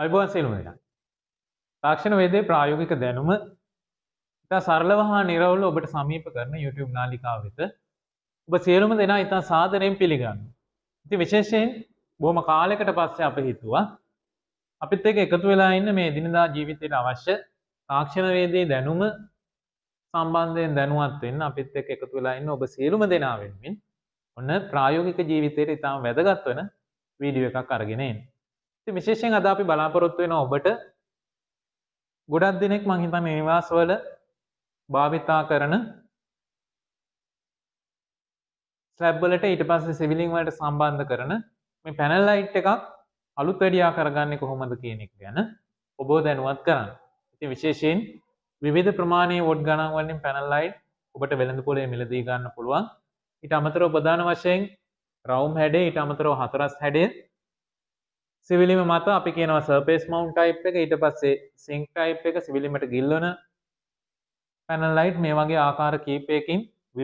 අයිබෝන් සිලුම දෙනා. තාක්ෂණ වේදේ ප්‍රායෝගික දැනුම ඉතා සරලව හා නිරවුල ඔබට සමීප කරන YouTube නාලිකාව වෙත ඔබ සියලුම දෙනා ඉතා සාදරයෙන් පිළිගන්න. ඉතින් විශේෂයෙන් බොහොම කාලයකට පස්සේ අපි හිතුවා අපිත් එක්ක එකතු වෙලා ඉන්න මේ දිනදා ජීවිතයට අවශ්‍ය තාක්ෂණ වේදේ දැනුම සම්බන්ධයෙන් දැනුවත් වෙන්න අපිත් එක්ක එකතු වෙලා ඉන්න ඔබ සියලුම දෙනා වෙනුවෙන් ඔන්න ප්‍රායෝගික ජීවිතයට ඉතාම වැදගත් වෙන වීඩියෝ එකක් අරගෙන එන්නේ. විශේෂයෙන් අද අපි බලාපොරොත්තු වෙන ඔබට ගොඩක් දෙනෙක් මං හිතන්නේ නිවාසවල භාවිතා කරන ස්ලැබ් වලට ඊට පස්සේ සිවිලින් වලට සම්බන්ධ කරන මේ පැනල් ලයිට් එකක් අලුත් වැඩියා කරගන්නේ කොහොමද කියන එක ගැන ඔබව දැනුවත් කරන්න. ඉතින් විශේෂයෙන් විවිධ ප්‍රමාණයේ වොට් ගණන් වලින් පැනල් ලයිට් ඔබට වෙළඳපොලේ මිලදී ගන්න පුළුවන්. ඊට අමතරව ප්‍රධාන වශයෙන් රවුම් හැඩය ඊට අමතරව හතරස් හැඩය සිවිලිම මත අපි කියනවා සර්පේස් මවුන්් ටයිප් එක ඊට පස්සේ සිංක් ටයිප් එක සිවිලිමට ගිල්ලන පැනල්ලයිට් මේ වගේ ආකාර කීපයකින්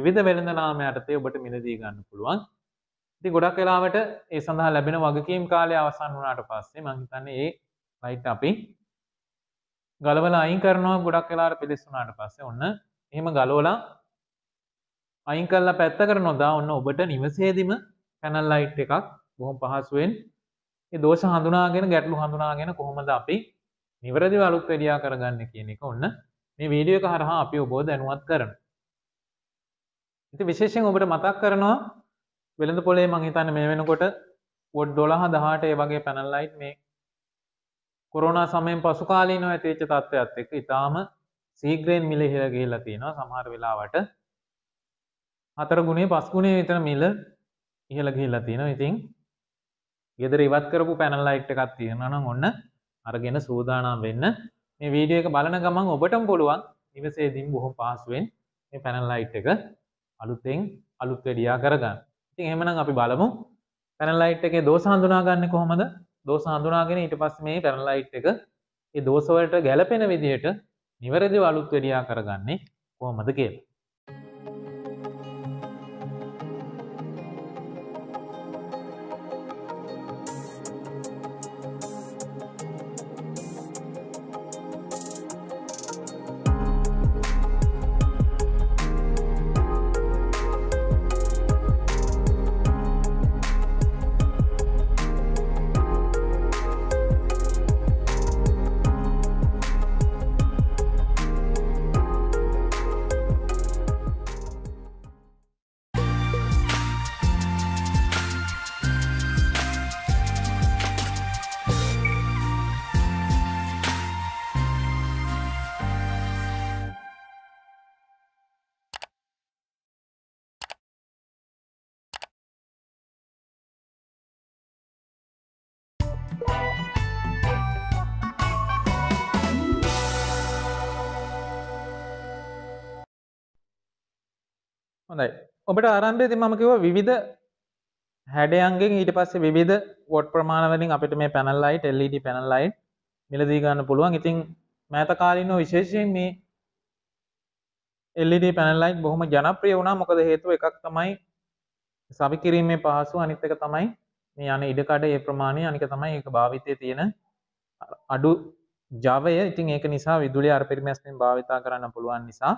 විධ වෙළඳ නාමයටතේ ඔබට මිලදී ගන්න පුළුවන් ති ගොඩක් කලාවට ඒ සඳහා ලැබෙන වගකීම් කාලය අවසන් වනාට පස්සේ මහිතන්නේ ඒ ලයිට් අපි ගලවල අයින් කරනවා ගොඩක් කලාට පිලිස්සුනාට පස්සේ ඔන්න එහෙම ගලෝලා අයින් කරලා පැත්තකර නොදා ඔන්න ඔබට නිවසේදිම පැනල් ලයිට් එකක් බොහොම පහසුවෙන් දෝෂ හඳුනාගෙන ගැටලු හඳුනාගෙන කොහොමද අපි නිවරදි අලුත් වැඩියා කරගන්න කියන එක ඔන්න මේ වීඩියෝ එක හරහා අපි ඔබෝ දැනුවත් කරන. ඉති විශේෂෙන් ඔබට මතක් කරනවා වෙළඳ පොලේ මංහිතන්න මේ වෙනකොට ොඩ් ඩොලහ දහට ඒ වගේ පැනල්ලයිට් මේ කොරෝනා සමයෙන් පසුකාලීනව ඇතිවෙච්ච තත්ත්වයක්ත් එක ඉතාම සීග්‍රයෙන් මිල හිර ගිහිල්ලා තියෙනවා සමහර වෙලාවට හතර ගුණේ පස්ගුණේ විතර මිල ඉහළ ගිහිල්ලා තියෙනවා ඉතින් ගෙදර ඉවත් කරපු පැනල් ලයිට් එකක් තියෙනනම් ඔන්න අරගෙන සූදානම් වෙන්න මේ වීඩියෝ එක බලන ගමන් ඔබටම පුළුවන් නිවසේදීම බොහොම පහසුවෙන් මේ පැනල් ලයිට් එක අලුතෙන් අලුත් වැඩියා කරගන්න. ඉතින් එහෙමනම් අපි බලමු පැනල් ලයිට් එකේ දෝෂ හඳුනාගන්නේ කොහොමද? දෝෂ හඳුනාගෙන ඊට පස්සේ මේ පැනල් ලයිට් එක ඒ දෝෂ වලට ගැළපෙන විදිහට නිවැරදිව අලුත් වැඩියා කරගන්නේ කොහොමද කියලා. හොඳයි ඔබට ආරම්භයති මම කිව විධ හැඩයන්ගේ ඊට පස්සේ විධ වොට් ප්‍රමාණවලින් අපිට මේ පැනල්ලයිට එල්ලට පැනල්ලයි මිලදීගන්න පුළුවන් ඉතින් මෑතකාලීනෝ විශේෂයෙන් මේ එල්ලඩ පැනල්ලයි e බොහොම ජනප්‍රිය වුණා මොකද හේතුව එකක් තමයි සවි කිරීමේ පහසු අනිත්තක තමයි මේ යන ඉඩකඩ ඒ ප්‍රමාණය අනික තමයි එක භාවිතය තියෙන අඩු ජවය ඉතින් ඒක නිසා විදුලි අර පිරිමැස්නෙන් භාවිතා කරන්න පුළුවන් නිසා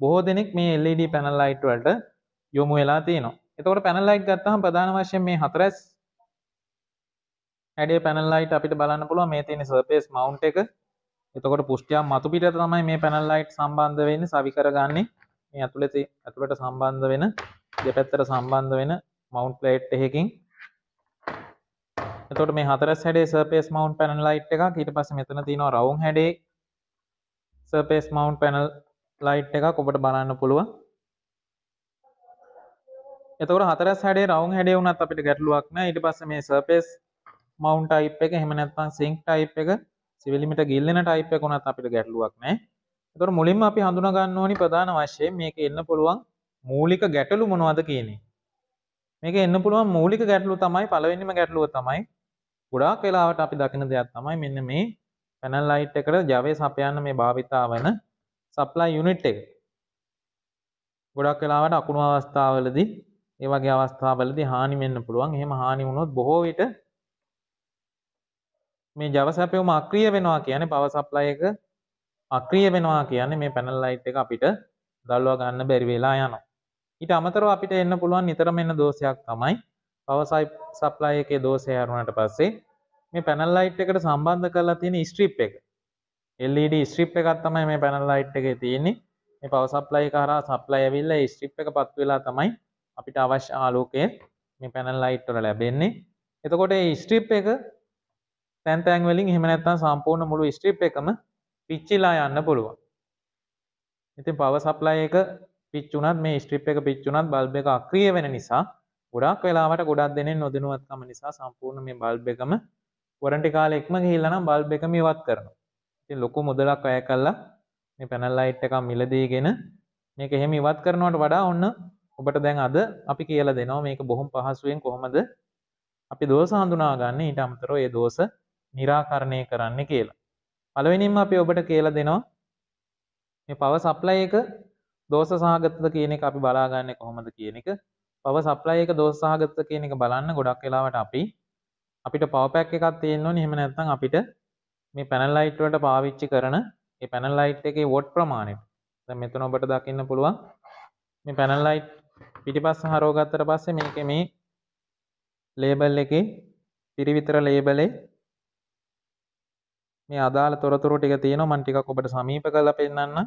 බොහෝ දෙනෙක් මේ LED පැනල් ලයිට් වලට යොමු වෙලා තියෙනවා. එතකොට පැනල් ලයිට් ගත්තහම ප්‍රධාන වශයෙන් මේ හතරස් ඇඩේ පැනල් ලයිට් අපිට බලන්න පුළුවන් මේ තියෙන surface mount එක. එතකොට පුෂ්ටියක් මතු පිට තමයි මේ පැනල් ලයිට් සම්බන්ධ වෙන්නේ සවි කරගන්නේ. මේ ඇතුළේ ඇතුළට සම්බන්ධ වෙන දෙපැත්තට සම්බන්ධ වෙන මවුන්් ලේට් එහෙකින් එතොට මේ හතර හැඩේ සර්පේස් මවන්් පැනල් ලයිට් එක ඊට පස මෙතන තිනවා රවුන් හැඩේ සර්පේස් මවන්් පැනල් ලයිට් එකක් ඔබට බලන්න පුළුවන් එතකොට හතරස් හැඩේ රවුන් හැඩේ වුණත් අපිට ගැටලුවක් නෑ ඊට පස්සේ මේ සර්ෆේස් මවුන්ට් ටයිප් එක එහෙම නැත්නම් සිංක් ටයිප් එක සිවිලිමිට ගිල්ලෙන ටයිප් එක වුණත් අපිට ගැටලුවක් නෑ එතකොට මුලින්ම අපි හඳුනා ගන්න ඕනි ප්‍රධාන වශයෙන් මේක එන්න පුළුවන් මූලික ගැටලු මොනවද කියන්නේ මේක එන්න පුළුවන් මූලික ගැටලුව තමයි පළවෙනිම ගැටලුව තමයි ගොඩාක් වෙලාවට අපි දකින දෙයක් තමයි මෙන්න මේ පැනල් ලයිට් එකට ජවයේ සපයන්න මේ භාවිතාවන සප්ලා යුනිට් එක ගොඩක් කලාවට අකුණු අවස්ථාවලදී ඒ වගේ අවස්ථාවලදී හානි වෙන්න පුළුවන්. එහෙම හානි වුණොත් බොහෝ විට මේ Java සැපයුම අක්‍රිය වෙනවා කියන්නේ power supply එක අක්‍රිය වෙනවා කියන්නේ මේ panel light එක අපිට දල්වා ගන්න බැරි වෙලා යනවා. ඊට අමතරව අපිට එන්න පුළුවන් නිතරම එන දෝෂයක් තමයි power supply එකේ දෝෂය හරුණාට පස්සේ මේ panel light එකට සම්බන්ධ කරලා තියෙන strip එක. එල්ඩ ස්ට්‍රිප් එකත් තමයි මේ පැනල් ලයිට් එක තියෙන්නේ මේ පවසප්ලයි කරා සප්ලයි ඇවිල්ල ස්ට්‍රිප් එක පත් වෙලා තමයි අපිට අවශ්‍ය ආලෝකය මේ පැනල් ලයිට්වල ලැබෙන්නේ එතකොට ස්ට්‍රිප් එක තැන්තැන් වලින් හෙමනැත්තන් සම්පූර්ණ මුළු ස්ට්‍රිප් එකම පිච්චිලා යන්න පුළුවන් ඉතින් පවසප්ලයි එක පිච්චුනත් මේ ස්ට්‍රිප් එක පිච්චුනත් බල්බ එක අක්‍රිය වෙන නිසා ගොඩක් වෙලාවට ගොඩක් දෙනෙ නොදනුවත්කම නිසා සම්පූර්ණ මේ බල්බ එකම වරටි කාලෙක්ම ගහිල්ලනම් බල්බ එකම ඉවත් කරනවා ඉතින් ලොකු මුදලක් අය කළා මේ පැනල් ලයිට් එකක් මිලදීගෙන මේක එහෙම ඉවත් කරනවට වඩා ඔන්න ඔබට දැන් අද අපි කියලා දෙනවා මේක බොහොම පහසුවෙන් කොහොමද අපි දෝෂ හඳුනාගන්නේ ඊට අමතරව ඒ දෝෂ निराකරණය කරන්න කියලා. පළවෙනින්ම අපි ඔබට කියලා දෙනවා මේ පවර් සප්ලයි එක දෝෂ සහගතද කියන එක අපි බලාගන්නේ කොහොමද කියන එක. පවර් සප්ලයි එක දෝෂ සහගතද කියන එක බලන්න ගොඩක් වෙලාවට අපි අපිට පවර් පැක් එකක් තියෙන්න ඕනේ. එහෙම නැත්නම් අපිට මේ පැනල් ලයිට් වලට පාවිච්චි කරන ඒ පැනල් ලයිට් එකේ වොට් ප්‍රමාණයට දැන් මෙතන ඔබට දකින්න පුළුවන් මේ පැනල් ලයිට් පිටිපස්ස හරවගත්තට පස්සේ මේකේ මේ ලේබල් එකේ පිරිවිතර ලේබලේ මේ අදාළ තොරතුරු ටික තියෙනවා මම ටිකක් ඔබට සමීප කරලා පෙන්නන්න.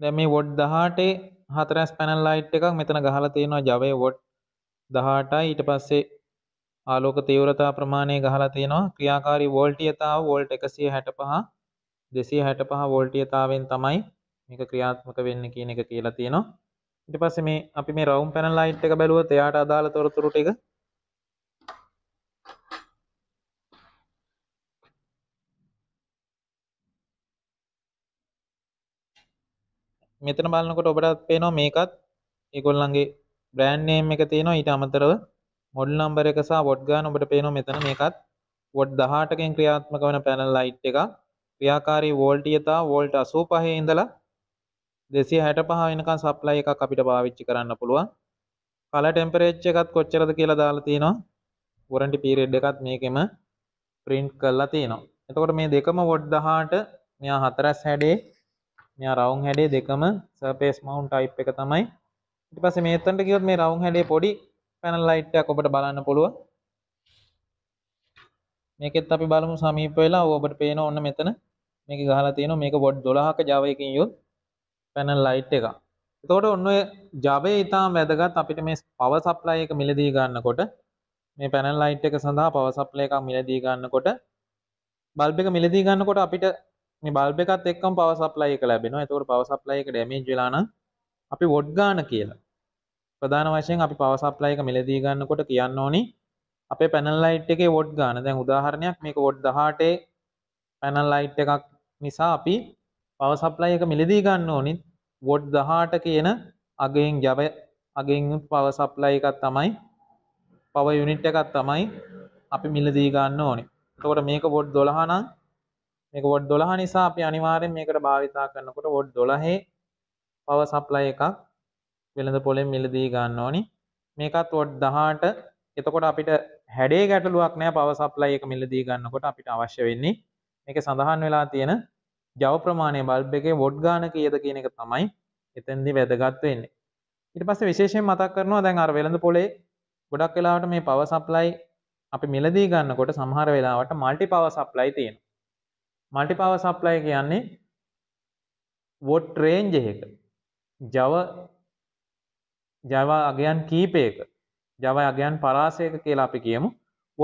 දැන් මේ වොට් 18 4S පැනල් ලයිට් එකක් මෙතන ගහලා තියෙනවා Java වොට් 18යි ඊට පස්සේ ආලෝක තීව්‍රතා ප්‍රමාණය ගහලා තියෙනවා ක්‍රියාකාරී වෝල්ටීයතාව වෝල්ට් 165 265 වෝල්ටීයතාවෙන් තමයි මේක ක්‍රියාත්මක වෙන්නේ කියන එක කියලා තියෙනවා ඊට පස්සේ මේ අපි මේ රවුම් පැනල් ලයිට් එක බැලුවොත් එයාට අදාළ තොරතුරු ටික මෙතන බලනකොට ඔබටත් පේනවා මේකත් ඒගොල්ලන්ගේ බ්‍රෑන්ඩ් නේම් එක තියෙනවා ඊට අමතරව මොඩල් නම්බර එක සහ වොට් ගාන ඔබට පේනවා මෙතන මේකත් වොට් 18කින් ක්‍රියාත්මක වෙන පැනල් ලයිට් එක ක්‍රියාකාරී වෝල්ටීයතා වෝල්ට් 85 ඉඳලා 265 වෙනකන් සප්ලයි එකක් අපිට පාවිච්චි කරන්න පුළුවන් කලර් ටෙම්පරේචර් එකත් කොච්චරද කියලා දාලා තියෙනවා වොරන්ටි පීරියඩ් එකත් මේකෙම print කරලා තියෙනවා එතකොට මේ දෙකම වොට් 18 මෙයා 4s හැඩේ මෙයා රවුම් හැඩේ දෙකම surface mount type එක තමයි ඊට පස්සේ මේතනට ගියොත් මේ රවුම් හැඩේ පොඩි පැනල් ලයිට් එකක් ඔබට බලන්න පුළුවන්. මේකෙත් අපි බලමු සමීප වෙලා ඔබට පේන ඕන්න මෙතන මේක ගහලා තියෙනවා මේක වොඩ් 12ක Java එකකින් යොත් පැනල් ලයිට් එකක්. එතකොට ඔන්න ඔය Java ඉතාම වැදගත් අපිට මේ power supply එක මිලදී ගන්නකොට මේ පැනල් ලයිට් එක සඳහා power supply එකක් මිලදී ගන්නකොට බල්බ් එක මිලදී ගන්නකොට අපිට මේ බල්බ් එකත් එක්කම power supply එක ලැබෙනවා. එතකොට power supply එක damage වෙලා නම් අපි වොඩ් ගන්න කියලා ප්‍රධාන වශයෙන් අපි පවර් සප්ලයි එක මිලදී ගන්නකොට කියන්න ඕනි අපේ පැනල් ලයිට් එකේ වොට් ගන්න. දැන් උදාහරණයක් මේක වොට් 18 පැනල් ලයිට් එකක් නිසා අපි පවර් සප්ලයි එක මිලදී ගන්න ඕනි වොට් 18 කියන අගයෙන් ජව අගෙන් පවර් සප්ලයි එකක් තමයි පවර් යුනිට් එකක් තමයි අපි මිලදී ගන්න ඕනේ. එතකොට මේක වොඩ් 12 නම් මේක වොඩ් 12 නිසා අපි අනිවාර්යෙන් මේකට භාවිතා කරනකොට වොඩ් 12 පවර් සප්ලයි එකක් වෙළඳ පොලෙන් මිලදී ගන්න ඕනි මේකත් වොඩ් දහට එතකොට අපිට හැඩේ ගැටලුවක් නෑ පවසප්ලයි එක මිලදී ගන්නකොට අපිට අවශ්‍ය වෙන්නේ මේක සඳහන් වෙලා තියෙන ජව ප්‍රමාණය බල්බ් එකේ වොඩ් ගාන කියද කියන එක තමයි එතැන්දි වැදගත් වෙන්නේ ඉට පස්ස විශේෂයෙන් මතක් කරනවා දැන් අර වෙළඳ පොලේ ගොඩක් වෙලාවට මේ පවසප්ලයි අපි මිලදී ගන්නකොට සමහර වෙලාවට මල්ටි පවසප්ලයි තියෙන මල්ටි පවසප්ලයි කියන්නේ වොට් රේන්ජ එක ජව ජවා අගයන් කීපයක ජව අගයන් පරාසයක කියලා අපි කියමු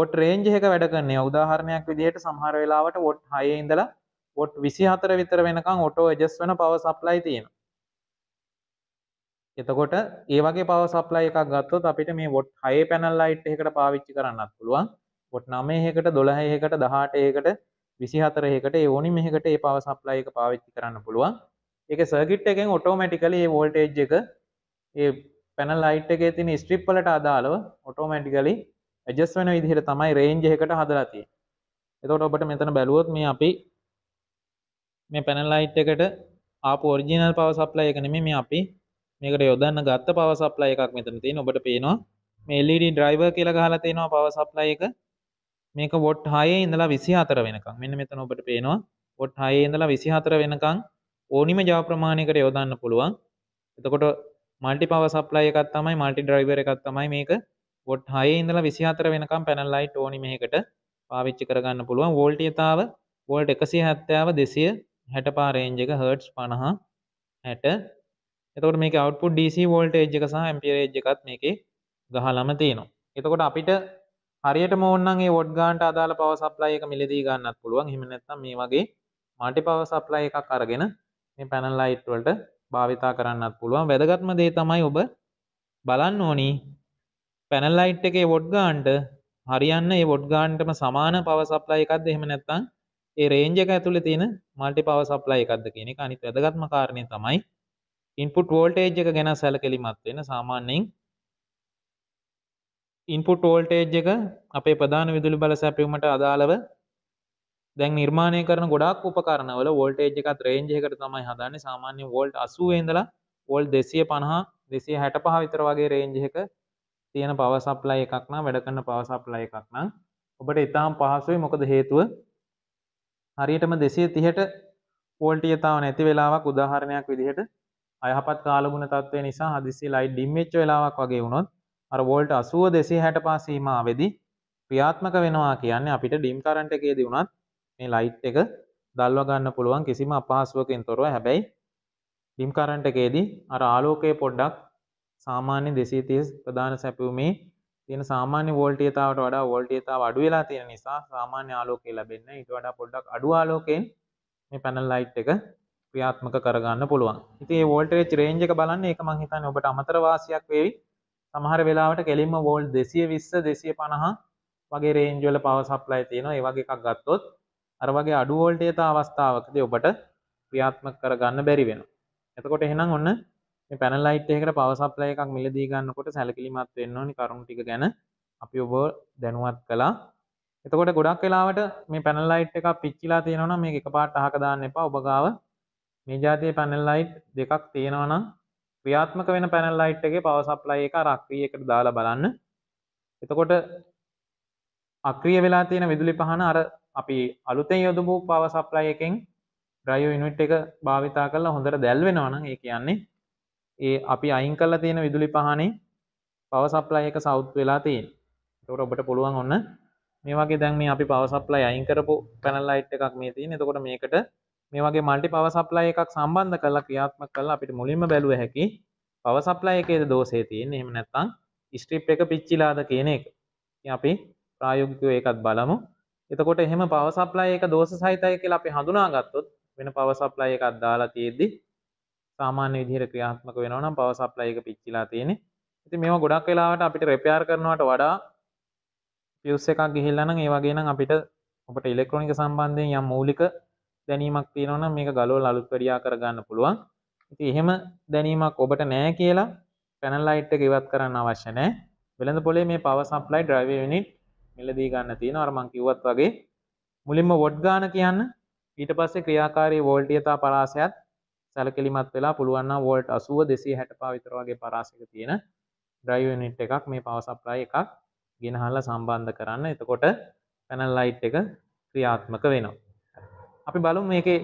ොට රේන්ජහක වැඩකන්නේ උදාහරණයක් විදිහයට සහර වෙලාවට ොට් හය ඉඳලා ොට් විසි හතර විතර වෙනකං ඔට ජස් වන පව සප්ලයි තියෙන එතකොට ඒ වගේ පව සප්ලයි එකක් ගත්තොත් අපිට මේ ොට් හය පැනල් ලයිට් එකට පාවිච්චි කරන්නත් පුළුවන් ොට් නමයහකට දොළහයකට දහට ඒකට විසි හතරයකට ඕනි මෙහකට ඒ පව සප්ලයි එක පාවිච්චි කරන්න පුළුවන් එක සර්ගිට් එකෙන් ඔටෝමැටිකල ඒ වෝල්ටේජ් එක ඒ පැන ලයිට් එක තින ස්ට්‍රිප්ලට අදාලව ඔටෝමැටිකලි ඇජස් වෙන විදිහට තමයි රේන්ජ එකට හදලතිය එතකොට ඔබට මෙතන බැලුවොත් මේ අපි මේ පැනල් ලයිට් එකට ආපු ඔරිජිනල් පව සප්ලයි එක නෙමෙයි මේ අපි මේකට යොදන්න ගත්ත පව සප්ලයි එකක් මෙතන තියෙන ඔබට පේනවා මේ LED driver කියලා ගහලා තියෙනවා පව සප්ලයි එක මේක වොට් 6 ඉඳලා 24 වෙනකම් මෙන්න මෙතන ඔබට පේනවා වොට් 6 ඉඳලා 24 වෙනකම් ඕනිම ජව ප්‍රමාණයකට යොදන්න පුළුවන් එතකොට මල්ටි පව සප්ලයි එකත් තමයි මල්ටි ඩ්‍රයිවර් එකත් තමයි මේක ගොට් හය ඉඳලා විසිහතර වෙනකම් පැනල්ලයි ටෝනි මේකට පාවිච්චි කරගන්න පුළුවන් වෝල්ටියතාව වෝල්ට් එකසිය හැත්තාව දෙසිය හැට පාරේන්ජ එක හර්ට්ස් පණහා හැට එතකට මේ අවටපු ඩC වෝල්ට එජ් එක සහ ඇම්පිරේජ් එකත් මේකේ ගහලම තියෙනවා එතකොට අපිට හරියට මෝන්නන්ගේ වොඩ් ගාන්ට අදාල පව සප්ලයි එක මිලදී ගන්නත් පුළුවන් හිමනැත්තම් මේ වගේ මටි පව සප්ලයි එකක් අරගෙන මේ පැනල්ලයිට්වලට භාවිතා කරන්නත් පුළුවන් වැදගත්ම දේ තමයි ඔබ බලන්න ඕනි පැනල් ලයිට් එකේ වොඩ් ගාන්ට හරියන්න ඒ වොඩ් ගාන්ටම සමාන පවර් සප්ලයි එකක්ද එහෙම නැත්නම් ඒ රේන්ජ් එක ඇතුලේ තියෙන මල්ටි පවර් සප්ලයි එකක්ද කියන එක අනිත් වැදගත්ම කාරණය තමයි ඉන්පුට් වෝල්ටේජ් එක ගැන සැලකිලිමත් වෙන සාමාන්‍යයෙන් ඉන්පුට් වෝල්ටේජ් එක අපේ ප්‍රධාන විදුලි බල සැපයීමට අදාළව දැන් නිර්මාණය කරන ගොඩක් උපකරණවල වෝල්ටේජ් එකත් රේන්ජ් එකකට තමයි හදන්නේ සාමාන්‍ය වෝල්ට් 80 ඉඳලා වෝල්ට් 250 265 විතර වගේ රේන්ජ් එක තියෙන පවර් සප්ලයි එකක් නම් වැඩ කරන පවර් සප්ලයි එකක් නම් ඔබට ඉතාම පහසුයි මොකද හේතුව හරියටම 230ට වෝල්ටිය තාම නැති වෙලාවක් උදාහරණයක් විදිහට අයහපත් කාලගුණ තත්ත්වය නිසා හදිස්සි ලයිට් ඩිම් වෙච්ච වෙලාවක් වගේ වුණොත් අර වෝල්ට් 80 265 සීමාවෙදී ක්‍රියාත්මක වෙනවා කියන්නේ අපිට ඩිම් කරන්ට් එකේදී වුණත් මේ ලයිට් එක දල්ව ගන්න පුළුවන් කිසිම අපහසුවකින් තොරව හැබැයි ඩිම් කරන්ට් එකේදී අර ආලෝකය පොඩ්ඩක් සාමාන්‍ය 230 ප්‍රධාන සැපයුමේ තියෙන සාමාන්‍ය වෝල්ටීයතාවට වඩා වෝල්ටීයතාව අඩු වෙලා තියෙන නිසා සාමාන්‍ය ආලෝකය ලැබෙන්නේ ඊට වඩා පොඩ්ඩක් අඩු ආලෝකයෙන් මේ පැනල් ලයිට් එක ක්‍රියාත්මක කරගන්න පුළුවන්. ඉතින් මේ වෝල්ටේජ් රේන්ජ් එක බලන්න ඒක මම හිතන්නේ ඔබට අමතර වාසියක් වේවි. සමහර වෙලාවට කෙලින්ම වෝල්ට් 220 250 වගේ රේන්ජ් වල පවර් සප්ලයි තියෙනවා. ඒ වගේ එකක් ගත්තොත් අර වගේ අඩු වෝල්ටේජ් අවස්ථාවකදී ඔබට ක්‍රියාත්මක කරගන්න බැරි වෙනවා. එතකොට එහෙනම් ඔන්න මේ පැනල් ලයිට් එකකට පවර් සප්ලයි එකක් මිලදී ගන්නකොට සැලකිලිමත් වෙන්න ඕනි කරුණු ටික ගැන අපි ඔබ දැනුවත් කළා. එතකොට ගොඩක් වෙලාවට මේ පැනල් ලයිට් එකක් පිච්චිලා තියෙනවා නම් මේක එකපාරට අහක දාන්න එපා. ඔබ ගාව මේ જાතියේ පැනල් ලයිට් දෙකක් තියෙනවා නම් ක්‍රියාත්මක වෙන පැනල් ලයිට් එකේ පවර් සප්ලයි එක අර අක්‍රියයකට දාලා බලන්න. එතකොට අක්‍රිය වෙලා තියෙන විදුලි පහන අර අපි අලුතෙන් යොදපු පව සප්ලයි එකෙන් ඩ්‍රයිව යුනිට් එක භාවිතා කරලා හොඳට දැල්වෙනවා නම් ඒ කියන්නේ ඒ අපි අයින් කරලා තියෙන විදුලි පහනේ පව සප්ලයි එක සවුත් වෙලා තියෙන. ඒකට ඔබට පුළුවන් ඔන්න මේ වගේ දැන් මේ අපි පව සප්ලයි අයින් කරපු පැනල් ලයිට් එකක් මේ තියෙන. එතකොට මේකට මේ වගේ මල්ටි පව සප්ලයි එකක් සම්බන්ධ කරලා ක්‍රියාත්මක කරලා අපිට මුලින්ම බැලුව හැකි පව සප්ලයි එකේද දෝෂය තියෙන්නේ. එහෙම නැත්නම් ස්ට්‍රිප් එක පිච්චිලාද කියන එක. ඉතින් අපි ප්‍රායෝගිකව ඒකත් බලමු. එතකොට එහෙම පවර් සප්ලයි එක දෝෂ සහිතයි කියලා අපි හඳුනාගත්තොත් වෙන පවර් සප්ලයි එකක් දාලා තියෙද්දි සාමාන්‍ය විදිහට ක්‍රියාත්මක වෙනවා නම් පවර් සප්ලයි එක පිච්චිලා තියෙන්නේ. ඉතින් මේවා ගොඩක් වෙලාවට අපිට රිපෙයාර් කරනවට වඩා ෆියුස් එකක් ගිහිල්ලා නම් ඒ වගේ නම් අපිට ඔබට ඉලෙක්ට්‍රොනික සම්බන්ධයෙන් යම් මූලික දැනීමක් තියෙනවා නම් මේක ගලවලා අලුත් වැඩියා කරගන්න පුළුවන්. ඉතින් එහෙම දැනීමක් ඔබට නැහැ කියලා පැනල් ලයිට් එක ඉවත් කරන්න අවශ්‍ය නැහැ. වෙළඳ පොලේ මේ පවර් සප්ලයි ඩ්‍රයිවර් යුනිට් මිලදී ගන්න තියෙන අර මං කිව්වත් වගේ මුලින්ම වොට් ගාන කියන්න ඊට පස්සේ ක්‍රියාකාරී වෝල්ටීයතා පරාසයත් සැලකිලිමත් වෙලා පුළුවන් නම් වෝල්ට් 80 265 විතර වගේ පරාසයක තියෙන ඩ්‍රයිව් යුනිට් එකක් මේ පවර් සප්ලයි එකක් ගෙනහල්ලා සම්බන්ධ කරන්න. එතකොට පැනල් ලයිට් එක ක්‍රියාත්මක වෙනවා. අපි බලමු මේකේ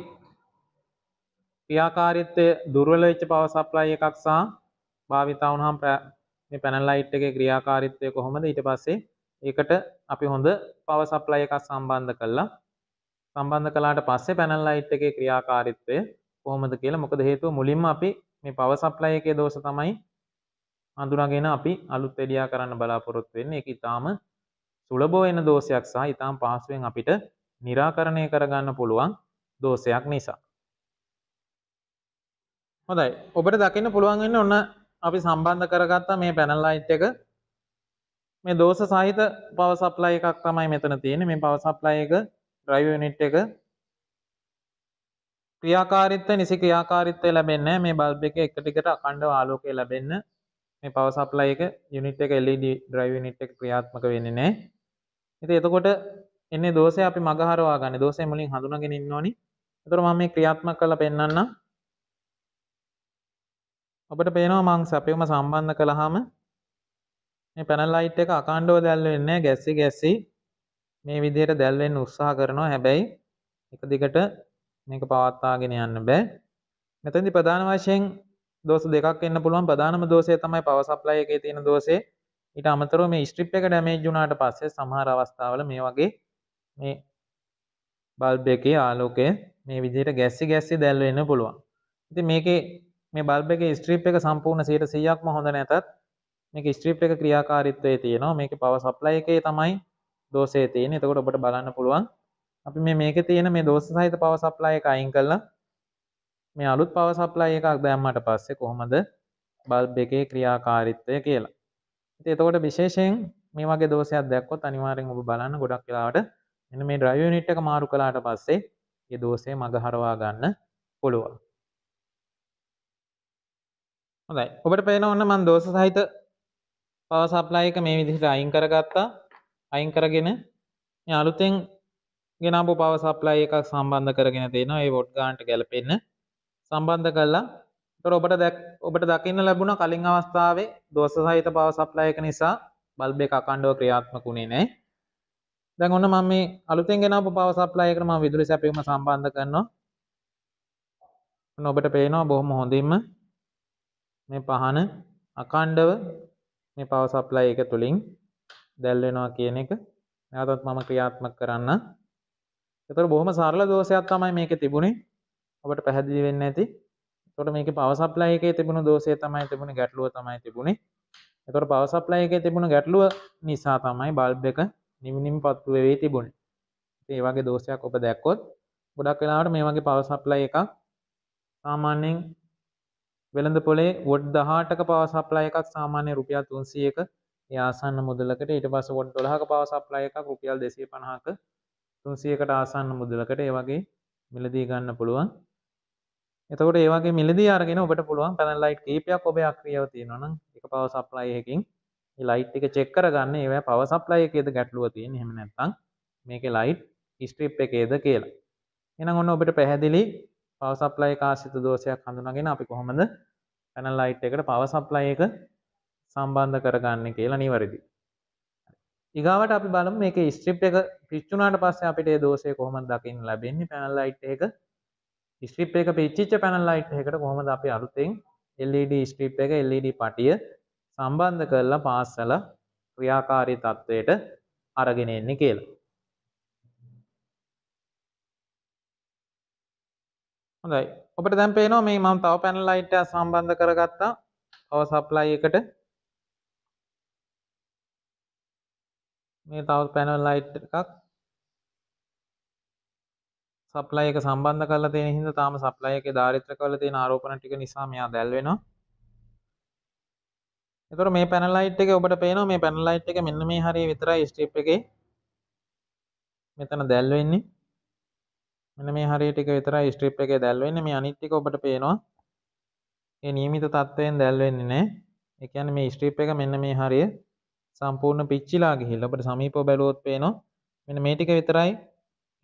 ක්‍රියාකාරීත්වය දුර්වල වෙච්ච පවර් සප්ලයි එකක් සහ භාවිතා වුණාම මේ පැනල් ලයිට් එකේ ක්‍රියාකාරීත්වය කොහොමද ඊට පස්සේ ඒකට අපි හොඳ පව සප්ලයි එකක් සම්බන්ධ කළා සම්බන්ධ කළාට පස්සේ පැනල් ලයිට් එකේ ක්‍රියාකාරීත්වය කොහොමද කියලා මොකද හේතුව මුලින්ම අපි මේ පව සප්ලයි එකේ දෝෂ තමයි හඳුනාගෙන අපි අලුත් එඩියා කරන්න බලාපොරොත්තු වෙන්නේ ඒක ඊටාම සුලබෝ වෙන දෝෂයක් සහ ඊටාම පහසුවෙන් අපිට निराකරණය කරගන්න පුළුවන් දෝෂයක් නිසා හොඳයි ඔබට දකින්න පුළුවන් වෙන්නේ ඔන්න අපි සම්බන්ධ කරගත්ත මේ පැනල් ලයිට් එක මේ දෝෂ සහිත පවර් සප්ලයි එකක් තමයි මෙතන තියෙන්නේ මේ පවර් සප්ලයි එක drive unit එක ක්‍රියාකාරීත්වය නිසි ක්‍රියාකාරීත්වය ලැබෙන්නේ මේ බල්බ් එක එක ටිකට අඛණ්ඩව ආලෝකය ලැබෙන්න මේ පවර් සප්ලයි එක unit එක LED drive unit එක ක්‍රියාත්මක වෙන්නේ නැහැ. ඉතින් එතකොට එන්නේ දෝෂය අපි මගහරවා ගන්න. දෝෂය මුලින් හඳුනාගෙන ඉන්න ඕනි. එතකොට මම මේ ක්‍රියාත්මක කරලා පෙන්වන්නම්. ඔබට පේනවා මං සැපයුම සම්බන්ධ කළාම මේ පැනල් ලයිට් එක අකාණ්ඩව දැල් වෙන්නේ ගැස්සි ගැස්සි මේ විදිහට දැල් වෙන්න උත්සාහ කරනවා හැබැයි එක දිගට මේක පවත්වාගෙන යන්න බෑ මෙතෙන්දි ප්‍රධාන වශයෙන් දෝෂ දෙකක් එන්න පුළුවන් ප්‍රධානම දෝෂය තමයි පවර් සප්ලයි එකේ තියෙන දෝෂය ඊට අමතරව මේ ස්ට්‍රිප් එක ඩැමේජ් වුණාට පස්සේ සමහර අවස්ථාවල මේ වගේ මේ බල්බ් එකේ ආලෝකය මේ විදිහට ගැස්සි ගැස්සි දැල් වෙන්න පුළුවන් ඉතින් මේකේ මේ බල්බ් එකේ ස්ට්‍රිප් එක සම්පූර්ණ 100%ක්ම හොඳ නැතත් මේක ස්ත්‍රිප් එක ක්‍රියාකාරීත්වයේ තියෙනවා මේක පව සප්ලයි එකේ තමයි දෝෂය තියෙන්නේ එතකොට ඔබට බලන්න පුළුවන් අපි මේ මේකේ තියෙන මේ දෝෂ සහිත පව සප්ලයි එක අයින් කළා මේ අලුත් පව සප්ලයි එකක් දැම්මට පස්සේ කොහොමද බල්බ් එකේ ක්‍රියාකාරීත්වය කියලා ඉතින් එතකොට විශේෂයෙන් මේ වගේ දෝෂයක් දැක්කොත් අනිවාර්යෙන් ඔබ බලන්න ගොඩක් වෙලාවට මෙන්න මේ ඩ්‍රයිව් යුනිට් එක මාරු කළාට පස්සේ ඒ දෝෂය මගහරවා ගන්න පුළුවන්. හොඳයි. ඔබට පේනවන්න මම දෝෂ සහිත පව සප්ලයි එක මේ විදිහට අයින් කරගත්තා අයින් කරගෙන අලුතෙන් ගෙනපු පව සප්ලයි එකක් සම්බන්ධ කරගෙන තියෙනවා ඒ වොඩ් ගාන්ට ගැලපෙන්න සම්බන්ධ කළා ඒතර ඔබට දැක් ඔබට දකින්න ලැබුණ කලින් අවස්ථාවේ දෝෂ සහිත පව සප්ලයි එක නිසා බල්බ් එක අඛණ්ඩව ක්‍රියාත්මක වුණේ නැහැ දැන් ඔන්න මම මේ අලුතෙන් ගෙනපු පව සප්ලයි එකට මම විදුලි සැපයීම සම්බන්ධ කරනවා ඔන්න ඔබට පේනවා බොහොම හොඳින්ම මේ පහන අඛණ්ඩව මේ පව සප්ලයි එක තුළින් දැල්වෙනවා කියන එක නැවතත් මම ක්‍රියාත්මක කරන්න එතර බොහම සරල දෝෂයක් තමයි මේක තිබුණේ ඔබට පැහැදිලි වෙන්න ඇති තොට මේක පවසප්ලයි එක තිබුණු දෝෂය තමයි තිබුණ ගැටලුව තමයි තිබුණේ එතොට පවසප්ලයි එක තිබුණු ගැටලුව නිසා තමයි බල්බ් එක නිමිනිම් පත්තු වෙවේ තිබුණේ ඒ වගේ දෝෂයක් ඔබ දැක්කොත් ගොඩක් වෙලාට මේ වගේ පවසප්ලයි එකක් සාමාන්‍යයෙන් වෙළඳ පොලේ වොඩ් දහටක පවසප්ලා එකක් සාමාන්‍ය රුපියල් තුන්සියක යාසන්න මුදලකට ඊට පස වොඩ් ොලහක පවසප්ලා එකක් රුපියල් දෙසේ පණහක තුන්සියකට ආසන්න මුදලකට ඒවගේ මිලදී ගන්න පුළුවන් එතකට ඒවගේ මිලදී අරගෙන ඔබට පුළුවන් පැනල්ලයිට් කීපයක් ඔබ අක්‍රියව තියෙනවන එක පවසප්ලායහකින් ලයිට්ික චෙක්කර ගන්න ඒව පවසප්ලායකේද ගැටලුව තියෙන හෙම නැත්තං මේක ලයිට් ස්ට්‍රිප් එකේද කියලා එන ඔන්න ඔබට පැහැදිලි පවසප්ලයි කාශිත දෝෂයක් හඳුනගෙන අපි කොහොමද පැනල් ලයිට් එකට පවසප්ලයි එක සම්බන්ධ කරගන්න කියලා නිවැරදි. ඉගාවට අපි බලමු මේක ස්ට්‍රිප් එක පිච්චුනාට පස්සේ අපිට ඒ දෝෂය කොහොමද දකින්න ලැබෙන්නේ පැනල් ලයිට් එක ස්ට්‍රිප් එක පිච්චිච්ච පැනල් ලයිට් එකට කොහොමද අපි අලුතෙන් LED ස්ට්‍රිප් එක LED පටිය සම්බන්ධ කරලා පාස්සල ක්‍රියාකාරී තත්ත්වයට අරගෙන එන්නේ කියලා. හොඳයි ඔබට දැන් පේනවා මේ මම තව පැනල් ලයිට් එක සම්බන්ධ කරගත්තා පවර් සප්ලයි එකට මේ තව පැනල් ලයිට් එකක් සප්ලයි එක සම්බන්ධ කරලා තියෙන හින්දා තාම සප්ලයි එකේ ධාරිත්‍රකවල තියෙන ආරෝපණ ටික නිසා මෙයා දැල් වෙනවා එතකොට මේ පැනල් ලයිට් එක ඔබට පේනවා මේ පැනල් ලයිට් එක මෙන්න මේ හරිය විතරයි ස්ට්‍රිප් එකේ මෙතන දැල් වෙන්නේ මෙන්න මේ හරියටික විතරයි ස්ට්‍රිප් එකේ දැල්වෙන්නේ මේ අනිත්තික ඔබට පේනවා ඒ නියමිත තත්ත්වයෙන් දැල්වෙන්නේ නෑ ඒ කියන්නේ මේ ස්ට්‍රිප් එක මෙන්න මේ හරිය සම්පූර්ණ පිච්චිලා ගිහිල්ලා ඔබට සමීපව බැලුවොත් පේනවා මෙන්න මේ ටික විතරයි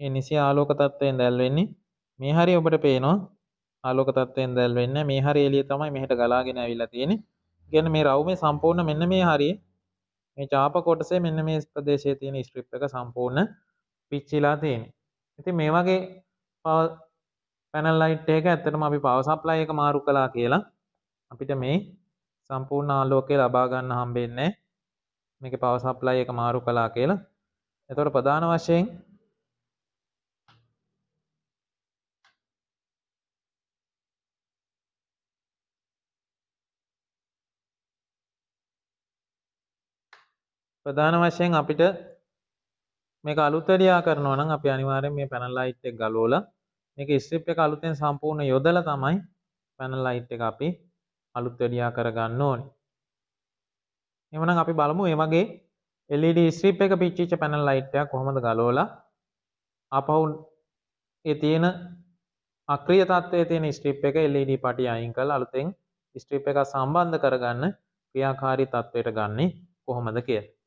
ඒ නිසි ආලෝක තත්ත්වයෙන් දැල්වෙන්නේ මේ හරිය ඔබට පේනවා ආලෝක තත්ත්වයෙන් දැල්වෙන්නේ මේ හරිය එළිය තමයි මෙහෙට ගලාගෙන ඇවිල්ලා තියෙන්නේ කියන්නේ මේ රවුමේ සම්පූර්ණ මෙන්න මේ හරිය මේ චාප කොටසේ මෙන්න මේ ප්‍රදේශයේ තියෙන ස්ට්‍රිප් එක සම්පූර්ණ පිච්චිලා තියෙන්නේ ඉති මේ වගේ පැනල්ලයිට් එක ඇත්තටම අපි පවසප්ලය එක මාරු කලා කියලා අපිට මේ සම්පූර්ණ ආලෝකය ලබාගන්න හම්බෙන්නේ මේක පවසප්ලයි එක මාරු කලා කියලා එතොට ප්‍රධාන වශයෙන් ප්‍රධාන වශයෙන් අපිට මේක අලුත් වැඩියා කරනවා නම් අපි අනිවාර්යෙන් මේ පැනල් ලයිට් එක ගලවලා මේක ස්ට්‍රිප් එක අලුතෙන් සම්පූර්ණ යොදලා තමයි පැනල් ලයිට් එක අපි අලුත් වැඩියා කරගන්න ඕනේ. එහෙනම් අපි බලමු මේ වගේ LED ස්ට්‍රිප් එක පිච්චිච්ච පැනල් ලයිට් එක කොහොමද ගලවලා ආපහු ඒ තියෙන අක්‍රිය තත්ත්වයේ තියෙන ස්ට්‍රිප් එක LED පටි අයින් කරලා අලුතෙන් ස්ට්‍රිප් එක සම්බන්ධ කරගන්න ක්‍රියාකාරී තත්ත්වයට ගන්නේ කොහොමද කියලා.